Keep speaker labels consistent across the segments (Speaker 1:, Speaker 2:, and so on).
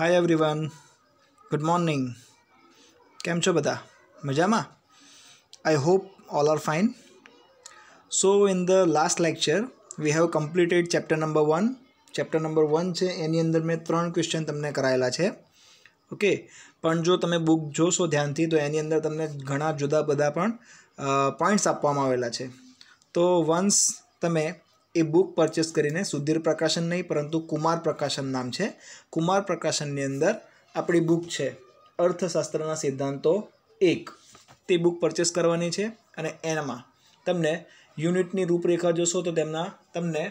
Speaker 1: hi everyone good morning કેમ છો બધા મજામાં I hope all are fine so in the last lecture we have completed chapter number one chapter number one છે એની અંદર મેં ત્રણ ક્વેશ્ચન તમને કરાયેલા છે ઓકે પણ જો તમે બુક જોશો ધ્યાનથી તો એની અંદર તમને ઘણા જુદા બધા પણ પોઈન્ટ્સ આપવામાં આવેલા છે તો વન્સ તમે એ બુક પરચેસ કરીને સુધીર પ્રકાશન નહીં પરંતુ કુમાર પ્રકાશન નામ છે કુમાર પ્રકાશનની અંદર આપણી બુક છે અર્થશાસ્ત્રના સિદ્ધાંતો એક તે બુક પરચેસ કરવાની છે અને એનામાં તમને યુનિટની રૂપરેખા જોશો તો તેમના તમને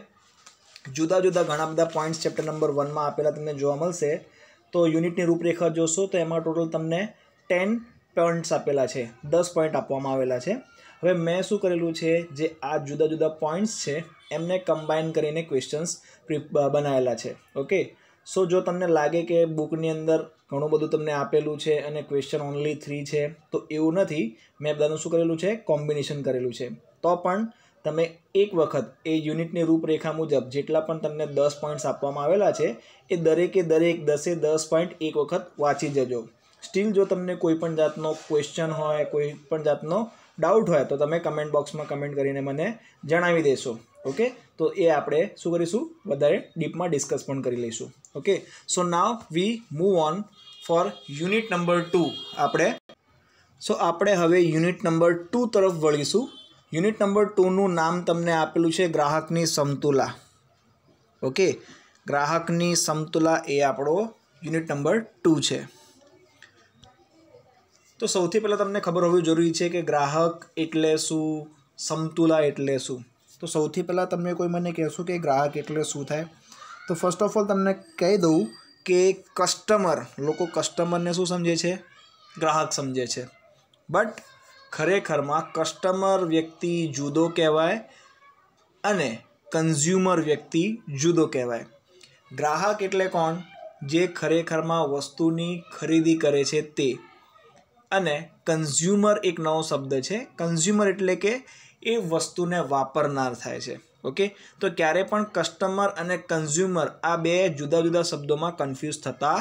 Speaker 1: જુદા જુદા ઘણા બધા પોઈન્ટ્સ ચેપ્ટર નંબર વનમાં આપેલા તમને જોવા મળશે તો યુનિટની રૂપરેખા જોશો તો એમાં ટોટલ તમને ટેન પોઈન્ટ્સ આપેલા છે દસ પોઈન્ટ આપવામાં આવેલા છે હવે મેં શું કરેલું છે જે આ જુદા જુદા પોઈન્ટ્સ છે એમને કમ્બાઈન કરીને ક્વેશ્ચન્સ બનાવેલા છે ઓકે સો જો તમને લાગે કે બુકની અંદર ઘણું બધું તમને આપેલું છે અને ક્વેશ્ચન ઓનલી થ્રી છે તો એવું નથી મેં બધાનું શું કરેલું છે કોમ્બિનેશન કરેલું છે તો પણ તમે એક વખત એ યુનિટની રૂપરેખા મુજબ જેટલા પણ તમને દસ પોઈન્ટ્સ આપવામાં આવેલા છે એ દરેકે દરેક દસે દસ પોઈન્ટ એક વખત વાંચી જજો સ્ટીલ જો તમને કોઈ પણ જાતનો ક્વેશ્ચન હોય કોઈ પણ જાતનો ડાઉટ હોય તો તમે કમેન્ટ બોક્સમાં કમેન્ટ કરીને મને જણાવી દેશો ઓકે તો એ આપણે શું કરીશું વધારે ડીપમાં ડિસ્કસ પણ કરી લઈશું okay so now we move on for unit number two આપણે સો આપણે હવે યુનિટ નંબર ટુ તરફ વળીશું યુનિટ નંબર ટુનું નામ તમને આપેલું છે ગ્રાહકની સમતુલા ઓકે ગ્રાહકની સમતુલા એ આપણો યુનિટ નંબર ટુ છે તો સૌથી પહેલાં તમને ખબર હોવી જરૂરી છે કે ગ્રાહક એટલે શું સમતુલા એટલે શું તો સૌથી પહેલાં તમને કોઈ મને કહેશો કે ગ્રાહક એટલે શું થાય તો ફર્સ્ટ ઓફ ઓલ તમને કહી દઉં કે કસ્ટમર લોકો કસ્ટમરને શું સમજે છે ગ્રાહક સમજે છે બટ ખરેખરમાં કસ્ટમર વ્યક્તિ જુદો કહેવાય અને કન્ઝ્યુમર વ્યક્તિ જુદો કહેવાય ગ્રાહક એટલે કોણ જે ખરેખરમાં વસ્તુની ખરીદી કરે છે તે અને કન્ઝ્યુમર એક નવો શબ્દ છે કન્ઝ્યુમર એટલે કે એ વસ્તુને વાપરનાર થાય છે ઓકે તો ક્યારે પણ કસ્ટમર અને કન્ઝ્યુમર આ બે જુદા જુદા શબ્દોમાં કન્ફ્યુઝ થતા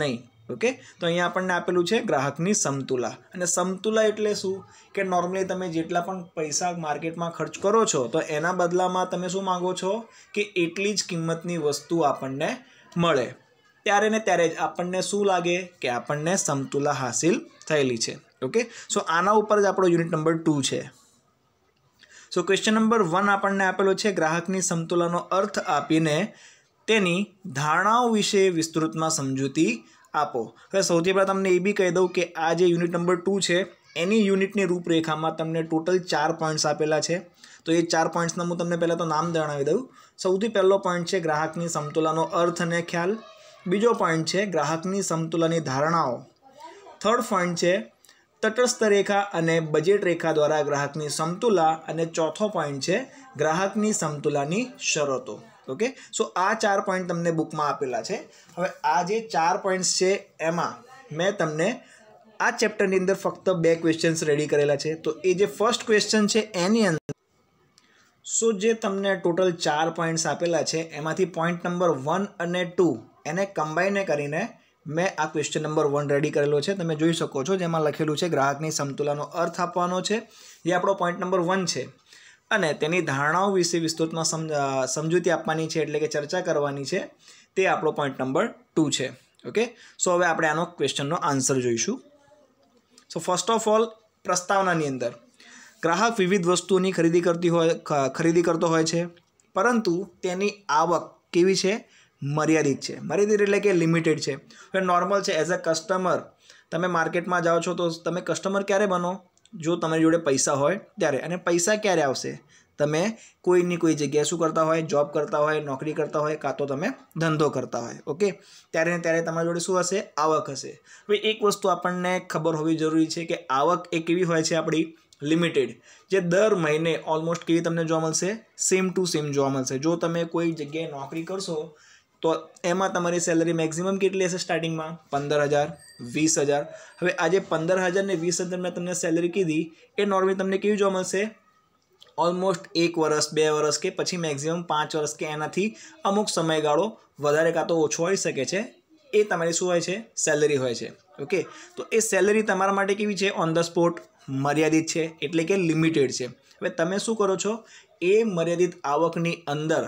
Speaker 1: નહીં ઓકે તો અહીંયા આપણને આપેલું છે ગ્રાહકની સમતુલા અને સમતુલા એટલે શું કે નોર્મલી તમે જેટલા પણ પૈસા માર્કેટમાં ખર્ચ કરો છો તો એના બદલામાં તમે શું માગો છો કે એટલી જ કિંમતની વસ્તુ આપણને મળે ત્યારે ને ત્યારે જ આપણને શું લાગે કે આપણને સમતુલા હાસિલ થયેલી છે ઓકે સો આના ઉપર જ આપણો યુનિટ નંબર ટુ છે સો ક્વેશ્ચન નંબર વન આપણને આપેલો છે ગ્રાહકની સમતુલાનો અર્થ આપીને તેની ધારણાઓ વિશે વિસ્તૃતમાં સમજૂતી આપો હવે સૌથી પહેલાં તમને એ બી કહી દઉં કે આ જે યુનિટ નંબર ટુ છે એની યુનિટની રૂપરેખામાં તમને ટોટલ ચાર પોઈન્ટ્સ આપેલા છે તો એ ચાર પોઈન્ટ્સના હું તમને પહેલાં તો નામ જણાવી દઉં સૌથી પહેલો પોઈન્ટ છે ગ્રાહકની સમતુલાનો અર્થ અને ખ્યાલ બીજો પોઈન્ટ છે ગ્રાહકની સમતુલાની ધારણાઓ થર્ડ પોઈન્ટ છે તટસ્થ રેખા અને બજેટ રેખા દ્વારા ગ્રાહકની સમતુલા અને ચોથો પોઈન્ટ છે ગ્રાહકની સમતુલાની શરતો ઓકે સો આ ચાર પોઈન્ટ તમને બુકમાં આપેલા છે હવે આ જે ચાર પોઈન્ટ્સ છે એમાં મેં તમને આ ચેપ્ટરની અંદર ફક્ત બે ક્વેશ્ચન્સ રેડી કરેલા છે તો એ જે ફર્સ્ટ ક્વેશ્ચન છે એની અંદર સો જે તમને ટોટલ ચાર પોઈન્ટ્સ આપેલા છે એમાંથી પોઈન્ટ નંબર વન અને ટુ એને કમ્બાઈને કરીને મેં આ ક્વેશ્ચન નંબર વન રેડી કરેલો છે તમે જોઈ શકો છો જેમાં લખેલું છે ગ્રાહકની સમતુલાનો અર્થ આપવાનો છે જે આપણો પોઈન્ટ નંબર વન છે અને તેની ધારણાઓ વિશે વિસ્તૃતમાં સમજૂતી આપવાની છે એટલે કે ચર્ચા કરવાની છે તે આપણો પોઈન્ટ નંબર ટુ છે ઓકે સો હવે આપણે આનો ક્વેશ્ચનનો આન્સર જોઈશું સો ફર્સ્ટ ઓફ ઓલ પ્રસ્તાવનાની અંદર ગ્રાહક વિવિધ વસ્તુઓની ખરીદી કરતી હોય ખરીદી કરતો હોય છે પરંતુ તેની આવક કેવી છે મર્યાદિત છે મર્યાદિત એટલે કે લિમિટેડ છે હવે નોર્મલ છે એઝ અ કસ્ટમર તમે માર્કેટમાં જાઓ છો તો તમે કસ્ટમર ક્યારે બનો જો તમારી જોડે પૈસા હોય ત્યારે અને પૈસા ક્યારે આવશે તમે કોઈની કોઈ જગ્યાએ શું કરતા હોય જોબ કરતા હોય નોકરી કરતા હોય કાં તો તમે ધંધો કરતા હોય ઓકે ત્યારે ને ત્યારે તમારી જોડે શું હશે આવક હશે હવે એક વસ્તુ આપણને ખબર હોવી જરૂરી છે કે આવક એ કેવી હોય છે આપણી લિમિટેડ જે દર મહિને ઓલમોસ્ટ કેવી તમને જોવા મળશે સેમ ટુ સેમ જોવા મળશે જો તમે કોઈ જગ્યાએ નોકરી કરશો તો એમાં તમારી સેલરી મેક્ઝિમમ કેટલી હશે સ્ટાર્ટિંગમાં પંદર હજાર વીસ હજાર હવે આજે પંદર હજાર ને વીસ હજાર મેં તમને સેલરી કીધી એ નોર્મલી તમને કેવી જોવા મળશે ઓલમોસ્ટ એક વર્ષ બે વર્ષ કે પછી મેક્ઝિમમ પાંચ વર્ષ કે એનાથી અમુક સમયગાળો વધારે કાં તો ઓછો હોઈ શકે છે એ તમારી શું હોય છે સેલરી હોય છે ઓકે તો એ સેલરી તમારા માટે કેવી છે ઓન ધ સ્પોટ મર્યાદિત છે એટલે કે લિમિટેડ છે હવે તમે શું કરો છો એ મર્યાદિત આવકની અંદર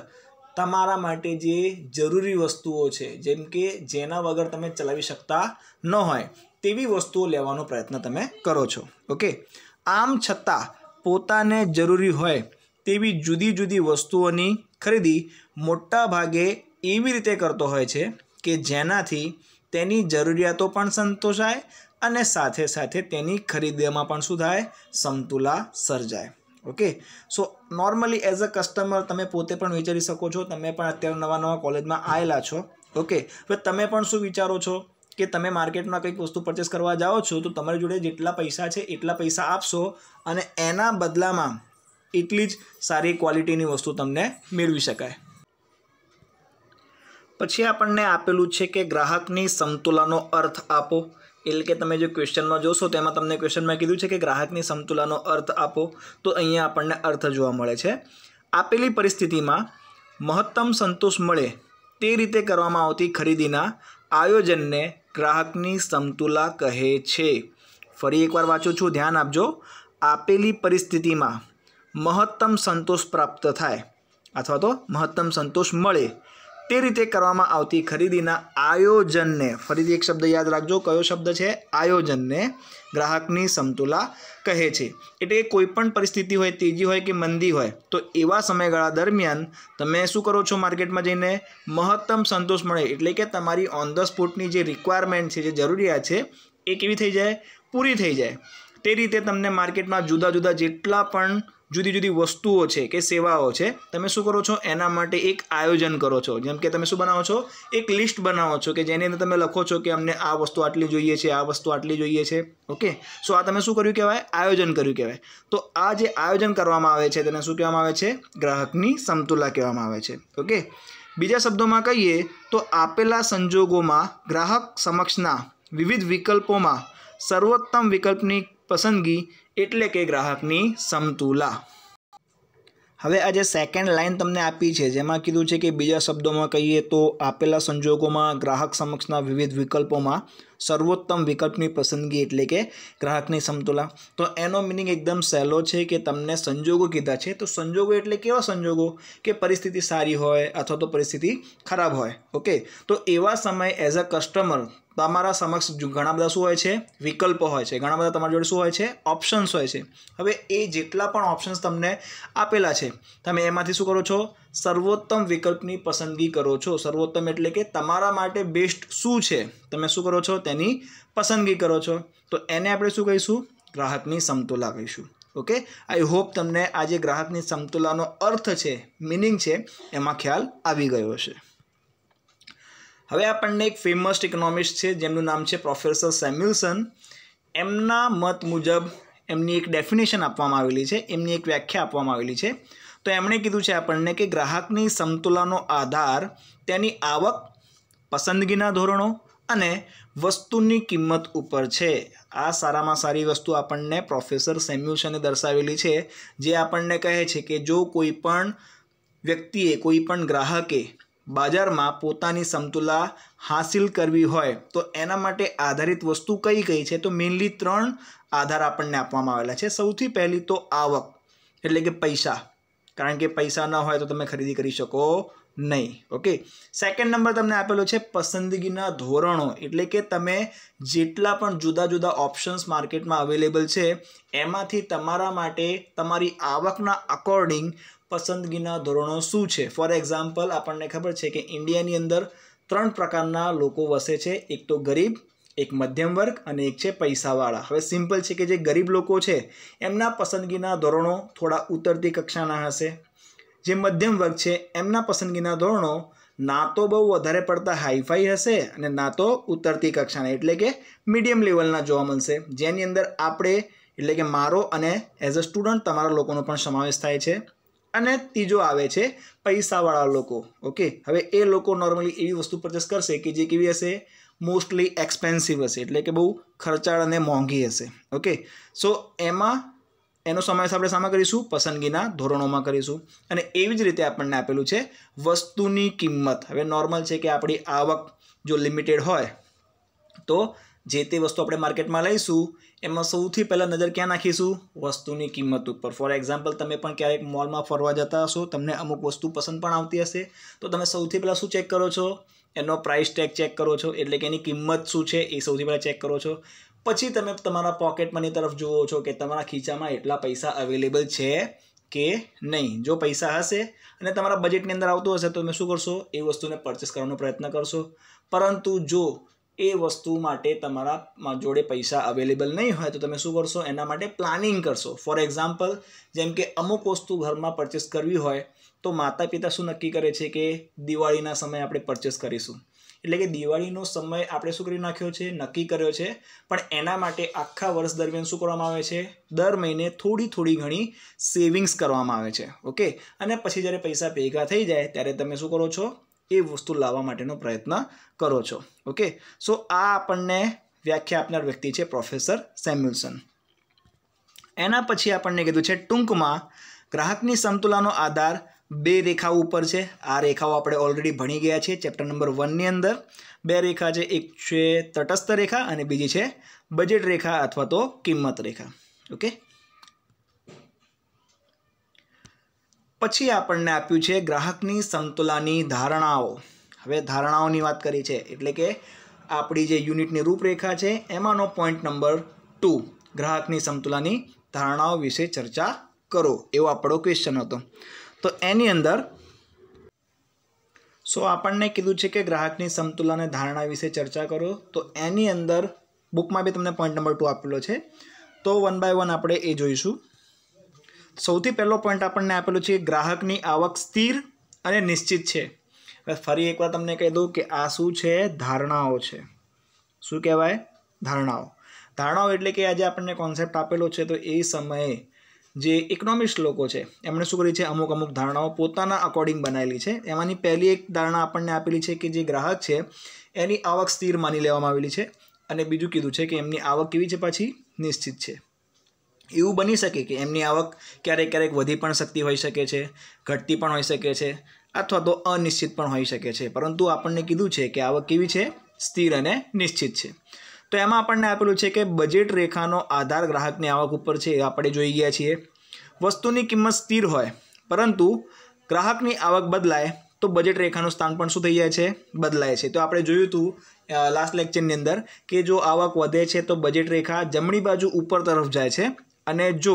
Speaker 1: તમારા માટે જે જરૂરી વસ્તુઓ છે જેમ કે જેના વગર તમે ચલાવી શકતા ન હોય તેવી વસ્તુઓ લેવાનો પ્રયત્ન તમે કરો છો ઓકે આમ છતાં પોતાને જરૂરી હોય તેવી જુદી જુદી વસ્તુઓની ખરીદી મોટા ભાગે એવી રીતે કરતો હોય છે કે જેનાથી તેની જરૂરિયાતો પણ સંતોષાય અને સાથે સાથે તેની ખરીદીમાં પણ શું થાય સમતુલા સર્જાય okay so normally as a customer તમે પોતે પણ વિચારી શકો છો તમે પણ અત્યારે નવા નવા કોલેજમાં આવેલા છો ઓકે હવે તમે પણ શું વિચારો છો કે તમે માર્કેટમાં કંઈક વસ્તુ પરચેસ કરવા જાઓ છો તો તમારી જોડે જેટલા પૈસા છે એટલા પૈસા આપશો અને એના બદલામાં એટલી જ સારી ક્વોલિટીની વસ્તુ તમને મેળવી શકાય પછી આપણને આપેલું છે કે ગ્રાહકની સમતુલાનો અર્થ આપો એટલે કે તમે જે ક્વેશ્ચનમાં જોશો તેમાં તમને ક્વેશ્ચનમાં કીધું છે કે ગ્રાહકની સમતુલાનો અર્થ આપો તો અહીંયા આપણને અર્થ જોવા મળે છે આપેલી પરિસ્થિતિમાં મહત્તમ સંતોષ મળે તે રીતે કરવામાં આવતી ખરીદીના આયોજનને ગ્રાહકની સમતુલા કહે છે ફરી એકવાર વાંચું છું ધ્યાન આપજો આપેલી પરિસ્થિતિમાં મહત્તમ સંતોષ પ્રાપ્ત થાય અથવા તો મહત્તમ સંતોષ મળે તે રીતે કરવામાં આવતી ખરીદીના આયોજનને ફરીથી એક શબ્દ યાદ રાખજો કયો શબ્દ છે આયોજનને ગ્રાહકની સમતુલા કહે છે એટલે કોઈપણ પરિસ્થિતિ હોય તેજી હોય કે મંદી હોય તો એવા સમયગાળા દરમિયાન તમે શું કરો છો માર્કેટમાં જઈને મહત્તમ સંતોષ મળે એટલે કે તમારી ઓન ધ સ્પોટની જે રિક્વાયરમેન્ટ છે જે જરૂરિયાત છે એ કેવી થઈ જાય પૂરી થઈ જાય તે રીતે તમને માર્કેટમાં જુદા જુદા જેટલા પણ જુદી જુદી વસ્તુઓ છે કે સેવાઓ છે તમે શું કરો છો એના માટે એક આયોજન કરો છો જેમ કે તમે શું બનાવો છો એક લિસ્ટ બનાવો છો કે જેની અંદર તમે લખો છો કે અમને આ વસ્તુ આટલી જોઈએ છે આ વસ્તુ આટલી જોઈએ છે ઓકે સો આ તમે શું કર્યું કહેવાય આયોજન કર્યું કહેવાય તો આ જે આયોજન કરવામાં આવે છે તેને શું કહેવામાં આવે છે ગ્રાહકની સમતુલા કહેવામાં આવે છે ઓકે બીજા શબ્દોમાં કહીએ તો આપેલા સંજોગોમાં ગ્રાહક સમક્ષના વિવિધ વિકલ્પોમાં સર્વોત્તમ વિકલ્પની પસંદગી એટલે કે ગ્રાહકની સમતુલા હવે આજે સેકન્ડ લાઇન તમને આપી છે જેમાં કીધું છે કે બીજા શબ્દોમાં કહીએ તો આપેલા સંજોગોમાં ગ્રાહક સમક્ષના વિવિધ વિકલ્પોમાં સર્વોત્તમ વિકલ્પની પસંદગી એટલે કે ગ્રાહકની સમતુલા તો એનો મિનિંગ એકદમ સહેલો છે કે તમને સંજોગો કીધા છે તો સંજોગો એટલે કેવા સંજોગો કે પરિસ્થિતિ સારી હોય અથવા તો પરિસ્થિતિ ખરાબ હોય ઓકે તો એવા સમયે એઝ અ કસ્ટમર તમારા સમક્ષ ઘણા બધા શું હોય છે વિકલ્પો હોય છે ઘણા બધા તમારા જોડે શું હોય છે ઓપ્શન્સ હોય છે હવે એ જેટલા પણ ઓપ્શન્સ તમને આપેલા છે તમે એમાંથી શું કરો છો સર્વોત્તમ વિકલ્પની પસંદગી કરો છો સર્વોત્તમ એટલે કે તમારા માટે બેસ્ટ શું છે તમે શું કરો છો તેની પસંદગી કરો છો તો એને આપણે શું કહીશું ગ્રાહકની સમતુલા કહીશું ઓકે આઈ હોપ તમને આ જે ગ્રાહકની સમતુલાનો અર્થ છે મિનિંગ છે એમાં ખ્યાલ આવી ગયો હશે હવે આપણને એક ફેમસ ઇકોનોમિસ્ટ છે જેમનું નામ છે પ્રોફેસર સેમ્યુલસન એમના મત મુજબ એમની એક ડેફિનેશન આપવામાં આવેલી છે એમની એક વ્યાખ્યા આપવામાં આવેલી છે તો એમણે કીધું છે આપણને કે ગ્રાહકની સમતુલાનો આધાર તેની આવક પસંદગીના ધોરણો અને વસ્તુની કિંમત ઉપર છે આ સારામાં સારી વસ્તુ આપણને પ્રોફેસર સેમ્યુશને દર્શાવેલી છે જે આપણને કહે છે કે જો કોઈ પણ વ્યક્તિએ કોઈ પણ ગ્રાહકે બજારમાં પોતાની સમતુલા હાંસિલ કરવી હોય તો એના માટે આધારિત વસ્તુ કઈ કઈ છે તો મેઇનલી ત્રણ આધાર આપણને આપવામાં આવેલા છે સૌથી પહેલી તો આવક એટલે કે પૈસા કારણ કે પૈસા ન હોય તો તમે ખરીદી કરી શકો નહીં ઓકે સેકન્ડ નંબર તમને આપેલો છે પસંદગીના ધોરણો એટલે કે તમે જેટલા પણ જુદા જુદા ઓપ્શન્સ માર્કેટમાં અવેલેબલ છે એમાંથી તમારા માટે તમારી આવકના અકોર્ડિંગ પસંદગીના ધોરણો શું છે ફોર એક્ઝામ્પલ આપણને ખબર છે કે ઇન્ડિયાની અંદર ત્રણ પ્રકારના લોકો વસે છે એક તો ગરીબ એક મધ્યમ વર્ગ અને એક છે પૈસાવાળા હવે સિમ્પલ છે કે જે ગરીબ લોકો છે એમના પસંદગીના ધોરણો થોડા ઉતરતી કક્ષાના હશે જે મધ્યમ વર્ગ છે એમના પસંદગીના ધોરણો ના તો બહુ વધારે પડતા હાઈફાઈ હશે અને ના તો ઉતરતી કક્ષાના એટલે કે મીડિયમ લેવલના જોવા મળશે જેની અંદર આપણે એટલે કે મારો અને એઝ અ સ્ટુડન્ટ તમારા લોકોનો પણ સમાવેશ થાય છે અને ત્રીજો આવે છે પૈસાવાળા લોકો ઓકે હવે એ લોકો નોર્મલી એવી વસ્તુ પરચેસ કરશે કે જે કેવી હશે મોસ્ટલી એક્સપેન્સિવ હશે એટલે કે બહુ ખર્ચાળ અને મોંઘી હશે ઓકે સો એમાં એનો સમાવેશ આપણે શામાં કરીશું પસંદગીના ધોરણોમાં કરીશું અને એવી જ રીતે આપણને આપેલું છે વસ્તુની કિંમત હવે નોર્મલ છે કે આપણી આવક જો લિમિટેડ હોય તો જે તે વસ્તુ આપણે માર્કેટમાં લઈશું એમાં સૌથી પહેલાં નજર ક્યાં નાખીશું વસ્તુની કિંમત ઉપર ફોર એક્ઝામ્પલ તમે પણ ક્યારેક મોલમાં ફરવા જતા હશો તમને અમુક વસ્તુ પસંદ પણ આવતી હશે તો તમે સૌથી પહેલાં શું ચેક કરો છો એનો પ્રાઇસ ટેગ ચેક કરો છો એટલે કે એની કિંમત શું છે એ સૌથી પહેલાં ચેક કરો છો પછી તમે તમારા પોકેટ મની તરફ જુઓ છો કે તમારા ખીચામાં એટલા પૈસા અવેલેબલ છે કે નહીં જો પૈસા હશે અને તમારા બજેટની અંદર આવતું હશે તો તમે શું કરશો એ વસ્તુને પરચેસ કરવાનો પ્રયત્ન કરશો પરંતુ જો એ વસ્તુ માટે તમારા જોડે પૈસા અવેલેબલ નહીં હોય તો તમે શું કરશો એના માટે પ્લાનિંગ કરશો ફોર એક્ઝામ્પલ જેમ કે અમુક વસ્તુ ઘરમાં પરચેસ કરવી હોય તો માતા પિતા શું નક્કી કરે છે કે દિવાળીના સમયે આપણે પરચેસ કરીશું એટલે કે દિવાળીનો સમય આપણે શું કરી નાખ્યો છે નક્કી કર્યો છે પણ એના માટે આખા વર્ષ દરમિયાન શું કરવામાં આવે છે દર મહિને થોડી થોડી ઘણી સેવિંગ્સ કરવામાં આવે છે ઓકે અને પછી જ્યારે પૈસા ભેગા થઈ જાય ત્યારે તમે શું કરો છો એ વસ્તુ લાવવા માટેનો પ્રયત્ન કરો છો ઓકે સો આ આપણને વ્યાખ્યા આપનાર વ્યક્તિ છે પ્રોફેસર સેમ્યુલસન એના પછી આપણને કીધું છે ટૂંકમાં ગ્રાહકની સમતુલાનો આધાર બે રેખાઓ ઉપર છે આ રેખાઓ આપણે ઓલરેડી ભણી ગયા છીએ ચેપ્ટર નંબર વનની અંદર બે રેખા છે એક છે તટસ્થ રેખા અને બીજી છે બજેટ રેખા અથવા તો કિંમત રેખા ઓકે પછી આપણને આપ્યું છે ગ્રાહકની સંતુલાની ધારણાઓ હવે ધારણાઓની વાત કરી છે એટલે કે આપણી જે યુનિટની રૂપરેખા છે એમાંનો પોઈન્ટ નંબર ટુ ગ્રાહકની સમતુલાની ધારણાઓ વિશે ચર્ચા કરો એવો આપણો ક્વેશ્ચન હતો તો એની અંદર સો આપણને કીધું છે કે ગ્રાહકની સમતુલાને ધારણા વિશે ચર્ચા કરો તો એની અંદર બુકમાં બી તમને પોઈન્ટ નંબર ટુ આપેલો છે તો વન બાય વન આપણે એ જોઈશું સૌથી પહેલો પોઈન્ટ આપણને આપેલો છે ગ્રાહકની આવક સ્થિર અને નિશ્ચિત છે ફરી એકવાર તમને કહી દઉં કે આ શું છે ધારણાઓ છે શું કહેવાય ધારણાઓ ધારણાઓ એટલે કે આજે આપણને કોન્સેપ્ટ આપેલો છે તો એ સમયે જે ઇકોનોમિસ્ટ લોકો છે એમણે શું કરી છે અમુક અમુક ધારણાઓ પોતાના અકોર્ડિંગ બનાવેલી છે એમાંની પહેલી એક ધારણા આપણને આપેલી છે કે જે ગ્રાહક છે એની આવક સ્થિર માની લેવામાં આવેલી છે અને બીજું કીધું છે કે એમની આવક કેવી છે પાછી નિશ્ચિત છે એવું બની શકે કે એમની આવક ક્યારેક ક્યારેક વધી પણ શકતી હોઈ શકે છે ઘટતી પણ હોઈ શકે છે અથવા તો અનિશ્ચિત પણ હોઈ શકે છે પરંતુ આપણને કીધું છે કે આવક કેવી છે સ્થિર અને નિશ્ચિત છે તો એમાં આપણને આપેલું છે કે બજેટ રેખાનો આધાર ગ્રાહકની આવક ઉપર છે એ આપણે જોઈ ગયા છીએ વસ્તુની કિંમત સ્થિર હોય પરંતુ ગ્રાહકની આવક બદલાય તો બજેટ રેખાનું સ્થાન પણ શું થઈ જાય છે બદલાય છે તો આપણે જોયું હતું લાસ્ટ લેક્ચરની અંદર કે જો આવક વધે છે તો બજેટ રેખા જમણી બાજુ ઉપર તરફ જાય છે અને જો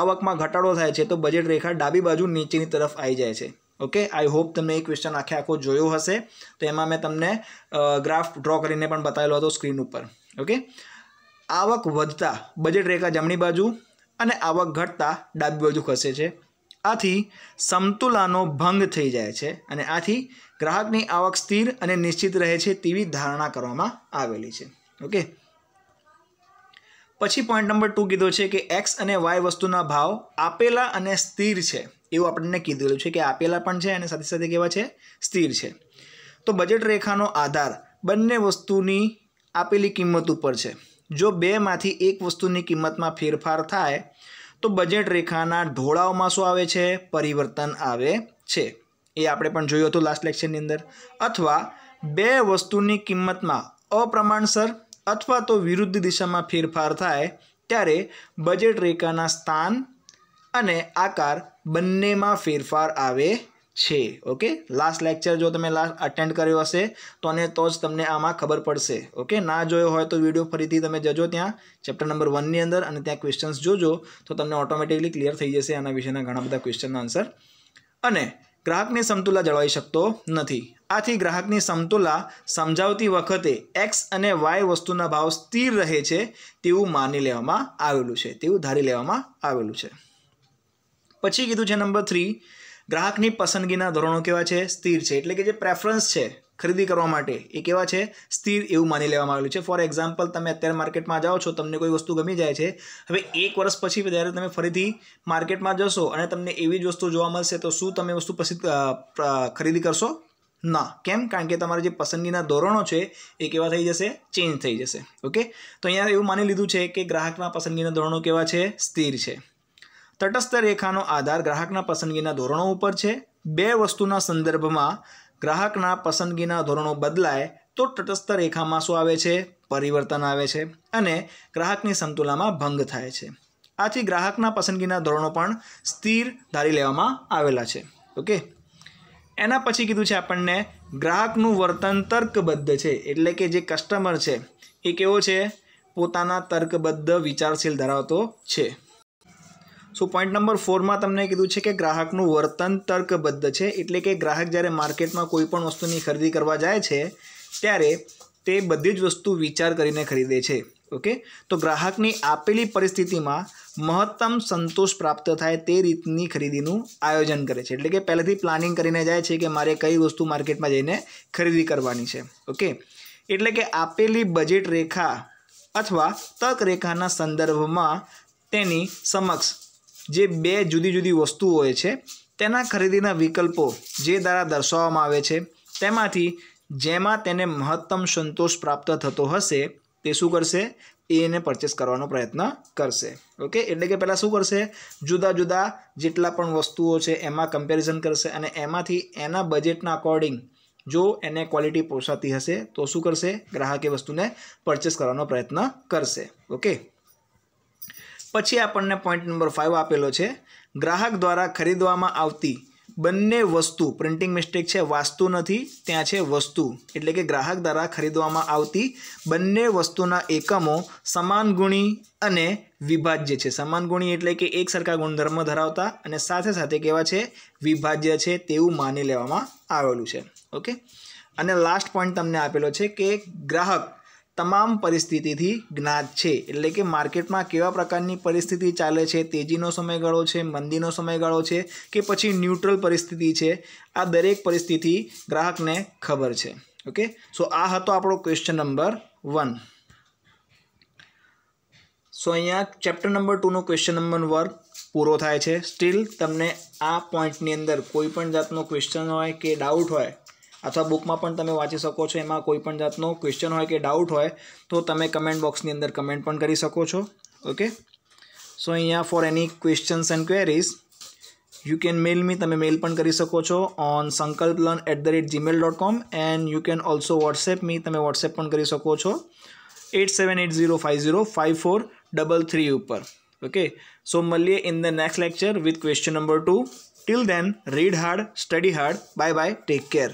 Speaker 1: આવકમાં ઘટાડો થાય છે તો બજેટ રેખા ડાબી બાજુ નીચેની તરફ આવી જાય છે ઓકે આઈ હોપ તમને એ ક્વેશ્ચન આખે આખો જોયો હશે તો એમાં મેં તમને ગ્રાફ ડ્રો કરીને પણ બતાવેલો હતો સ્ક્રીન ઉપર ઓકે આવક વધતા બજેટ રેખા જમણી બાજુ અને આવક ઘટતા ડાબી બાજુ ખસે છે આથી સમતુલાનો ભંગ થઈ જાય છે અને આથી ગ્રાહકની આવક સ્થિર અને નિશ્ચિત રહે છે તેવી ધારણા કરવામાં આવેલી છે ઓકે પછી પોઈન્ટ નંબર ટુ કીધો છે કે એક્સ અને વાય વસ્તુના ભાવ આપેલા અને સ્થિર છે એવું આપણને કીધેલું છે કે આપેલા પણ છે અને સાથે સાથે કેવા છે સ્થિર છે તો બજેટ રેખાનો આધાર બંને વસ્તુની આપેલી કિંમત ઉપર છે જો બેમાંથી એક વસ્તુની કિંમતમાં ફેરફાર થાય તો બજેટ રેખાના ઢોળાવમાં શું આવે છે પરિવર્તન આવે છે એ આપણે પણ જોયું હતું લાસ્ટ લેક્ચરની અંદર અથવા બે વસ્તુની કિંમતમાં અપ્રમાણસર અથવા તો વિરુદ્ધ દિશામાં ફેરફાર થાય ત્યારે બજેટ રેખાના સ્થાન અને આકાર બંનેમાં ફેરફાર આવે છે ઓકે લાસ્ટ લેક્ચર જો તમે લાસ્ટ અટેન્ડ કર્યો હશે તો અને તો જ તમને આમાં ખબર પડશે ઓકે ના જોયો હોય તો વિડીયો ફરીથી તમે જજો ત્યાં ચેપ્ટર નંબર વનની અંદર અને ત્યાં ક્વેશ્ચન્સ જોજો તો તમને ઓટોમેટિકલી ક્લિયર થઈ જશે આના વિશેના ઘણા બધા ક્વેશ્ચનના આન્સર અને ગ્રાહકને સમતુલા જળવાઈ શકતો નથી આથી ગ્રાહકની સમતુલા સમજાવતી વખતે એક્સ અને વાય વસ્તુના ભાવ સ્થિર રહે છે તેવું માની લેવામાં આવેલું છે તેવું ધારી લેવામાં આવેલું છે પછી કીધું છે નંબર થ્રી ગ્રાહકની પસંદગીના ધોરણો કેવા છે સ્થિર છે એટલે કે જે પ્રેફરન્સ છે ખરીદી કરવા માટે એ કેવા છે સ્થિર એવું માની લેવામાં આવેલું છે ફોર એક્ઝામ્પલ તમે અત્યારે માર્કેટમાં જાઓ છો તમને કોઈ વસ્તુ ગમી જાય છે હવે એક વર્ષ પછી જ્યારે તમે ફરીથી માર્કેટમાં જશો અને તમને એવી જ વસ્તુ જોવા મળશે તો શું તમે વસ્તુ પછી ખરીદી કરશો ના કેમ કારણ કે તમારા જે પસંદગીના ધોરણો છે એ કેવા થઈ જશે ચેન્જ થઈ જશે ઓકે તો અહીંયા એવું માની લીધું છે કે ગ્રાહકના પસંદગીના ધોરણો કેવા છે સ્થિર છે તટસ્થ રેખાનો આધાર ગ્રાહકના પસંદગીના ધોરણો ઉપર છે બે વસ્તુના સંદર્ભમાં ગ્રાહકના પસંદગીના ધોરણો બદલાય તો તટસ્થ રેખામાં શું આવે છે પરિવર્તન આવે છે અને ગ્રાહકની સંતુલામાં ભંગ થાય છે આથી ગ્રાહકના પસંદગીના ધોરણો પણ સ્થિર ધારી લેવામાં આવેલા છે ઓકે એના પછી કીધું છે આપણને ગ્રાહકનું વર્તન તર્કબદ્ધ છે એટલે કે જે કસ્ટમર છે એ કેવો છે પોતાના તર્કબદ્ધ વિચારશીલ ધરાવતો છે સો પોઈન્ટ નંબર ફોરમાં તમને કીધું છે કે ગ્રાહકનું વર્તન તર્કબદ્ધ છે એટલે કે ગ્રાહક જ્યારે માર્કેટમાં કોઈ પણ વસ્તુની ખરીદી કરવા જાય છે ત્યારે તે બધી જ વસ્તુ વિચાર કરીને ખરીદે છે ઓકે તો ગ્રાહકની આપેલી પરિસ્થિતિમાં મહત્તમ સંતોષ પ્રાપ્ત થાય તે રીતની ખરીદીનું આયોજન કરે છે એટલે કે પહેલેથી પ્લાનિંગ કરીને જાય છે કે મારે કઈ વસ્તુ માર્કેટમાં જઈને ખરીદી કરવાની છે ઓકે એટલે કે આપેલી બજેટ રેખા અથવા તક રેખાના સંદર્ભમાં તેની સમક્ષ જે બે જુદી જુદી વસ્તુઓ હોય છે તેના ખરીદીના વિકલ્પો જે દ્વારા દર્શાવવામાં આવે છે તેમાંથી જેમાં તેને મહત્તમ સંતોષ પ્રાપ્ત થતો હશે તે શું કરશે એને પરચેસ કરવાનો પ્રયત્ન કરશે ઓકે એટલે કે પહેલાં શું કરશે જુદા જુદા જેટલા પણ વસ્તુઓ છે એમાં કમ્પેરિઝન કરશે અને એમાંથી એના બજેટના અકોર્ડિંગ જો એને ક્વોલિટી પોસાતી હશે તો શું કરશે ગ્રાહક એ વસ્તુને પરચેસ કરવાનો પ્રયત્ન કરશે ઓકે પછી આપણને પોઈન્ટ નંબર ફાઇવ આપેલો છે ગ્રાહક દ્વારા ખરીદવામાં આવતી બંને વસ્તુ પ્રિન્ટિંગ મિસ્ટેક છે વાસ્તુ નથી ત્યાં છે વસ્તુ એટલે કે ગ્રાહક દ્વારા ખરીદવામાં આવતી બંને વસ્તુના એકમો સમાન ગુણી અને વિભાજ્ય છે સમાન ગુણી એટલે કે એક સરખા ગુણધર્મ ધરાવતા અને સાથે સાથે કેવા છે વિભાજ્ય છે તેવું માની લેવામાં આવેલું છે ઓકે અને લાસ્ટ પોઈન્ટ તમને આપેલો છે કે ગ્રાહક તમામ પરિસ્થિતિથી જ્ઞાત છે એટલે કે માર્કેટમાં કેવા પ્રકારની પરિસ્થિતિ ચાલે છે તેજીનો સમયગાળો છે મંદીનો સમયગાળો છે કે પછી ન્યુટ્રલ પરિસ્થિતિ છે આ દરેક પરિસ્થિતિ ગ્રાહકને ખબર છે ઓકે સો આ હતો આપણો ક્વેશ્ચન નંબર વન સો અહીંયા ચેપ્ટર નંબર ટુનો ક્વેશ્ચન નંબર વર્ક પૂરો થાય છે સ્ટીલ તમને આ પોઈન્ટની અંદર કોઈ પણ જાતનો ક્વેશ્ચન હોય કે ડાઉટ હોય અથવા બુકમાં પણ તમે વાંચી શકો છો એમાં કોઈ પણ જાતનો ક્વેશ્ચન હોય કે ડાઉટ હોય તો તમે કમેન્ટ બોક્સની અંદર કમેન્ટ પણ કરી શકો છો ઓકે સો અહીંયા for any questions and queries you can mail me તમે મેલ પણ કરી શકો છો on Sankalp learn at the rate Gmail dot com and you can also WhatsApp me તમે વોટ્સએપ પણ કરી શકો છો at seven at zero five zero five four double three ઉપર ઓકે સો મળીએ in the next lecture with question number two till then read hard study hard bye bye take care